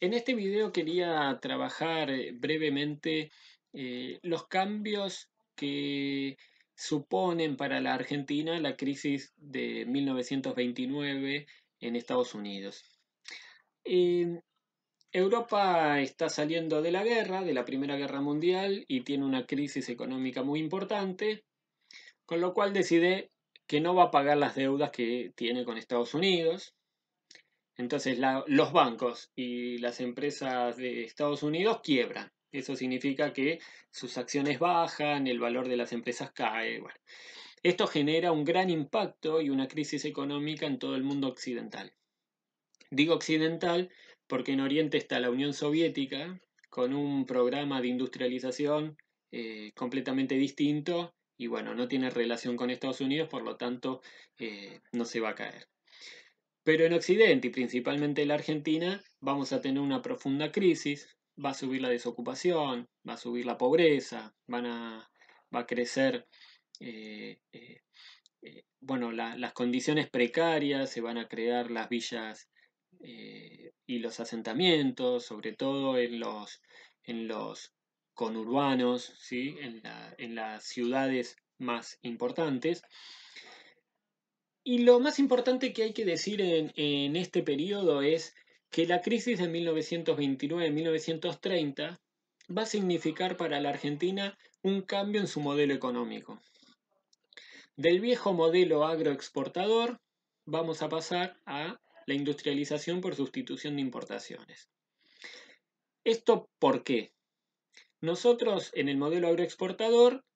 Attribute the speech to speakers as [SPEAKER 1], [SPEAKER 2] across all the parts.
[SPEAKER 1] En este video quería trabajar eh, brevemente eh, los cambios que suponen para la Argentina la crisis de 1929 en Estados Unidos. Europa está saliendo de la guerra, de la Primera Guerra Mundial, y tiene una crisis económica muy importante, con lo cual decide que no va a pagar las deudas que tiene con Estados Unidos, entonces los bancos y las empresas de Estados Unidos quiebran. Eso significa que sus acciones bajan, el valor de las empresas cae. Esto genera un gran impacto y una crisis económica en todo el mundo occidental. Digo occidental porque en Oriente está la Unión Soviética con un programa de industrialización eh, completamente distinto y bueno, no tiene relación con Estados Unidos, por lo tanto eh, no se va a caer. Pero en Occidente y principalmente en la Argentina vamos a tener una profunda crisis, va a subir la desocupación, va a subir la pobreza, van a, va a crecer eh, eh, eh, bueno, las condiciones precarias, se van a crear las villas y los asentamientos, sobre todo en los, en los conurbanos, ¿sí? en las ciudades más importantes. Y lo más importante que hay que decir en, este periodo es que la crisis de 1929-1930 va a significar para la Argentina un cambio en su modelo económico. Del viejo modelo agroexportador vamos a pasar a la industrialización por sustitución de importaciones. ¿Esto por qué? Nosotros en el modelo agroexportador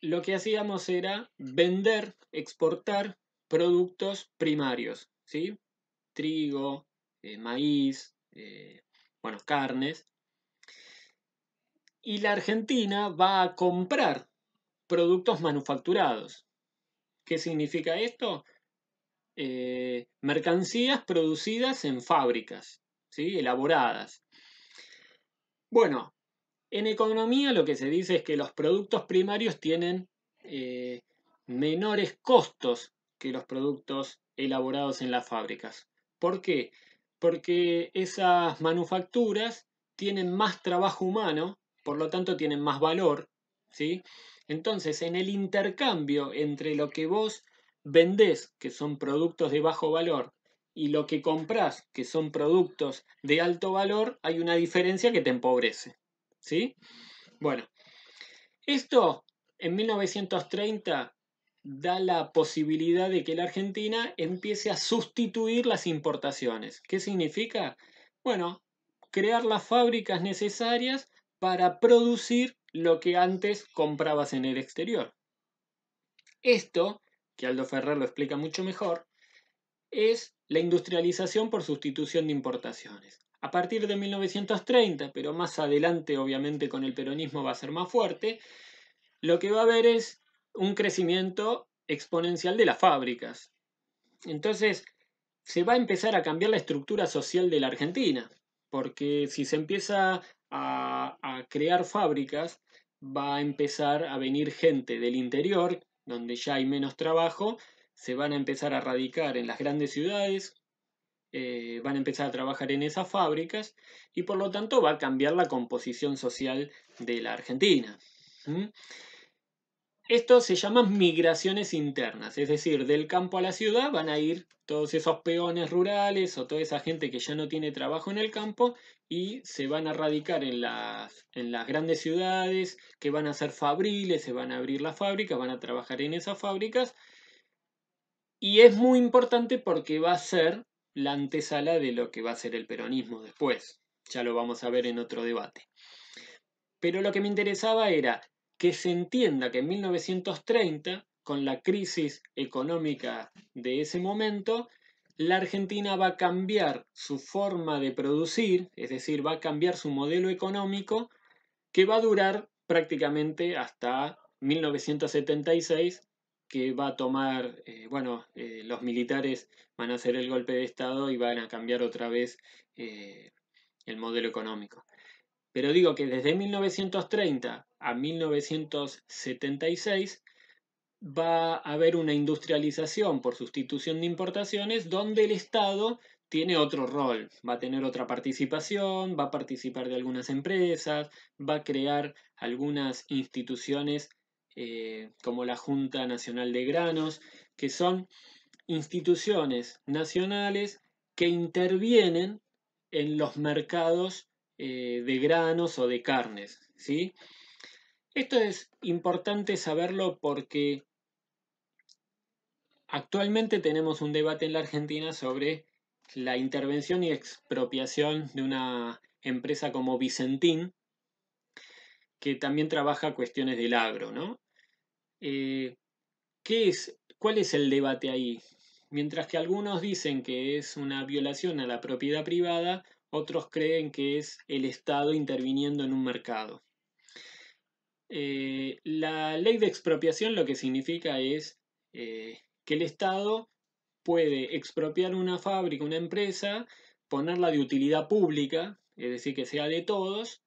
[SPEAKER 1] lo que hacíamos era vender, exportar productos primarios, ¿sí? Trigo, eh, maíz, eh, bueno, carnes. Y la Argentina va a comprar productos manufacturados. ¿Qué significa esto? Eh, mercancías producidas en fábricas, ¿sí? elaboradas. Bueno, en economía lo que se dice es que los productos primarios tienen menores costos que los productos elaborados en las fábricas. ¿Por qué? Porque esas manufacturas tienen más trabajo humano, por lo tanto tienen más valor, ¿sí? Entonces, en el intercambio entre lo que vos vendés, que son productos de bajo valor, y lo que compras, que son productos de alto valor, hay una diferencia que te empobrece, ¿sí? Bueno, esto en 1930 da la posibilidad de que la Argentina empiece a sustituir las importaciones. ¿Qué significa? Bueno, crear las fábricas necesarias para producir lo que antes comprabas en el exterior. Esto, que Aldo Ferrer lo explica mucho mejor, es la industrialización por sustitución de importaciones. A partir de 1930, pero más adelante obviamente con el peronismo va a ser más fuerte, lo que va a haber es un crecimiento exponencial de las fábricas. Entonces, se va a empezar a cambiar la estructura social de la Argentina, porque si se empieza a, crear fábricas, va a empezar a venir gente del interior, donde ya hay menos trabajo, se van a empezar a radicar en las grandes ciudades, eh, van a empezar a trabajar en esas fábricas y por lo tanto va a cambiar la composición social de la Argentina. Esto se llama migraciones internas, es decir, del campo a la ciudad van a ir todos esos peones rurales o toda esa gente que ya no tiene trabajo en el campo y se van a radicar en las, en las grandes ciudades, que van a ser fabriles, se van a abrir las fábricas, van a trabajar en esas fábricas. Y es muy importante porque va a ser la antesala de lo que va a ser el peronismo después. Ya lo vamos a ver en otro debate. Pero lo que me interesaba era que se entienda que en 1930, con la crisis económica de ese momento, la Argentina va a cambiar su forma de producir, es decir, va a cambiar su modelo económico, que va a durar prácticamente hasta 1976, que va a tomar, eh, bueno, eh, los militares van a hacer el golpe de Estado y van a cambiar otra vez eh, el modelo económico. Pero digo que desde 1930 a 1976 va a haber una industrialización por sustitución de importaciones donde el Estado tiene otro rol, va a tener otra participación, va a participar de algunas empresas, va a crear algunas instituciones eh, como la Junta Nacional de Granos, que son instituciones nacionales que intervienen en los mercados eh, de granos o de carnes. Esto es importante saberlo porque actualmente tenemos un debate en la Argentina sobre la intervención y expropiación de una empresa como Vicentín, que también trabaja cuestiones del agro. ¿no? Eh, ¿Cuál es el debate ahí? Mientras que algunos dicen que es una violación a la propiedad privada, otros creen que es el Estado interviniendo en un mercado. Eh, la ley de expropiación lo que significa es eh, que el Estado puede expropiar una fábrica, una empresa, ponerla de utilidad pública, es decir, que sea de todos,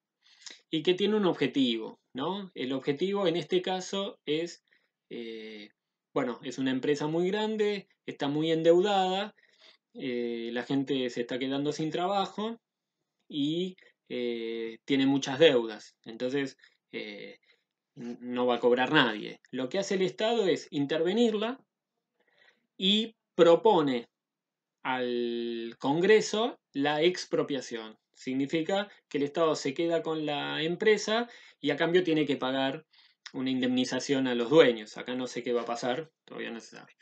[SPEAKER 1] y que tiene un objetivo, ¿no? El objetivo en este caso es, eh, bueno, es una empresa muy grande, está muy endeudada, eh, la gente se está quedando sin trabajo y eh, tiene muchas deudas. Entonces, eh, no va a cobrar nadie. Lo que hace el Estado es intervenirla y propone al Congreso la expropiación. Significa que el Estado se queda con la empresa y a cambio tiene que pagar una indemnización a los dueños. Acá no sé qué va a pasar, todavía no se sabe.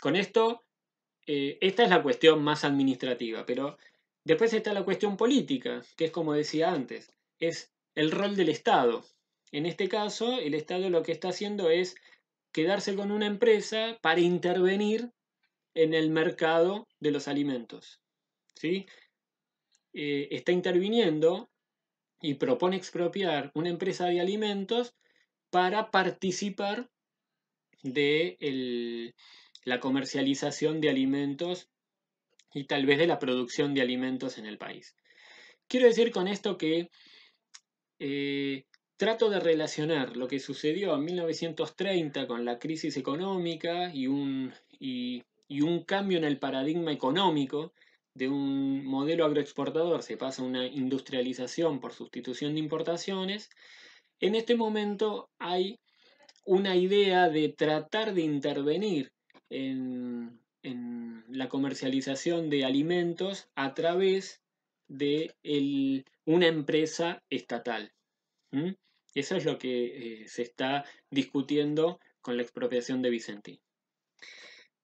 [SPEAKER 1] Con esto eh, esta es la cuestión más administrativa, pero después está la cuestión política, que es como decía antes, es el rol del Estado. En este caso, el Estado lo que está haciendo es quedarse con una empresa para intervenir en el mercado de los alimentos. ¿sí? Eh, está interviniendo y propone expropiar una empresa de alimentos para participar de el, la comercialización de alimentos y tal vez de la producción de alimentos en el país. Quiero decir con esto que eh, trato de relacionar lo que sucedió en 1930 con la crisis económica y un, y un cambio en el paradigma económico de un modelo agroexportador se pasa a una industrialización por sustitución de importaciones, en este momento hay una idea de tratar de intervenir en, la comercialización de alimentos a través de una empresa estatal. Eso es lo que eh, se está discutiendo con la expropiación de Vicentí.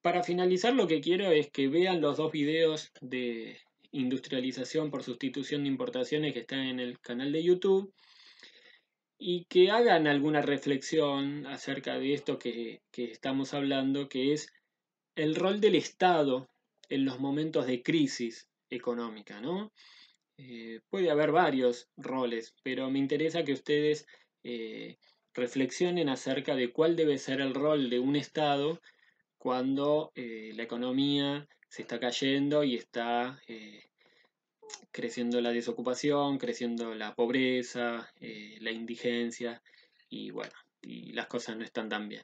[SPEAKER 1] Para finalizar, lo que quiero es que vean los dos videos de industrialización por sustitución de importaciones que están en el canal de YouTube y que hagan alguna reflexión acerca de esto que, que estamos hablando, que es el rol del Estado en los momentos de crisis económica, ¿no? Eh, puede haber varios roles, pero me interesa que ustedes eh, reflexionen acerca de cuál debe ser el rol de un Estado cuando eh, la economía se está cayendo y está creciendo la desocupación, creciendo la pobreza, la indigencia y bueno, y las cosas no están tan bien.